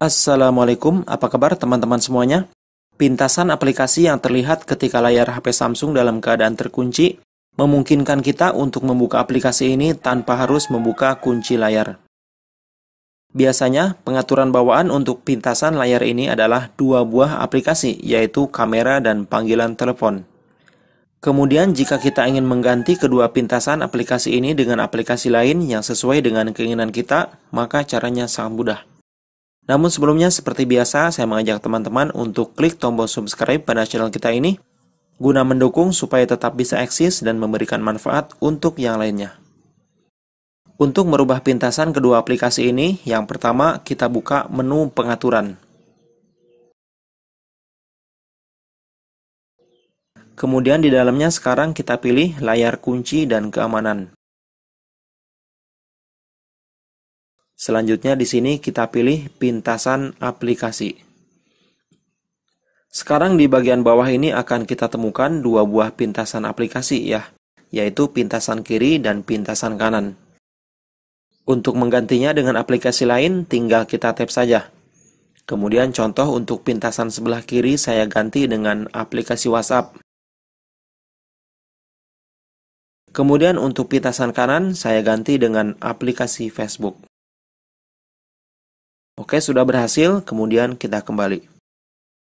Assalamualaikum, apa kabar teman-teman semuanya? Pintasan aplikasi yang terlihat ketika layar HP Samsung dalam keadaan terkunci memungkinkan kita untuk membuka aplikasi ini tanpa harus membuka kunci layar. Biasanya, pengaturan bawaan untuk pintasan layar ini adalah dua buah aplikasi, yaitu kamera dan panggilan telepon. Kemudian, jika kita ingin mengganti kedua pintasan aplikasi ini dengan aplikasi lain yang sesuai dengan keinginan kita, maka caranya sangat mudah. Namun sebelumnya seperti biasa saya mengajak teman-teman untuk klik tombol subscribe pada channel kita ini guna mendukung supaya tetap bisa eksis dan memberikan manfaat untuk yang lainnya. Untuk merubah pintasan kedua aplikasi ini, yang pertama kita buka menu pengaturan. Kemudian di dalamnya sekarang kita pilih layar kunci dan keamanan. Selanjutnya di sini kita pilih pintasan aplikasi. Sekarang di bagian bawah ini akan kita temukan dua buah pintasan aplikasi ya, yaitu pintasan kiri dan pintasan kanan. Untuk menggantinya dengan aplikasi lain, tinggal kita tap saja. Kemudian contoh untuk pintasan sebelah kiri saya ganti dengan aplikasi WhatsApp. Kemudian untuk pintasan kanan saya ganti dengan aplikasi Facebook. Oke, sudah berhasil, kemudian kita kembali.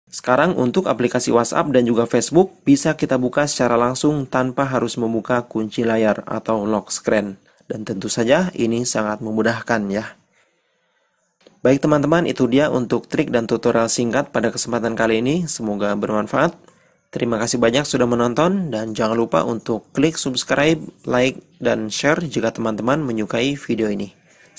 Sekarang untuk aplikasi WhatsApp dan juga Facebook bisa kita buka secara langsung tanpa harus membuka kunci layar atau lock screen. Dan tentu saja ini sangat memudahkan ya. Baik teman-teman, itu dia untuk trik dan tutorial singkat pada kesempatan kali ini. Semoga bermanfaat. Terima kasih banyak sudah menonton dan jangan lupa untuk klik subscribe, like, dan share jika teman-teman menyukai video ini.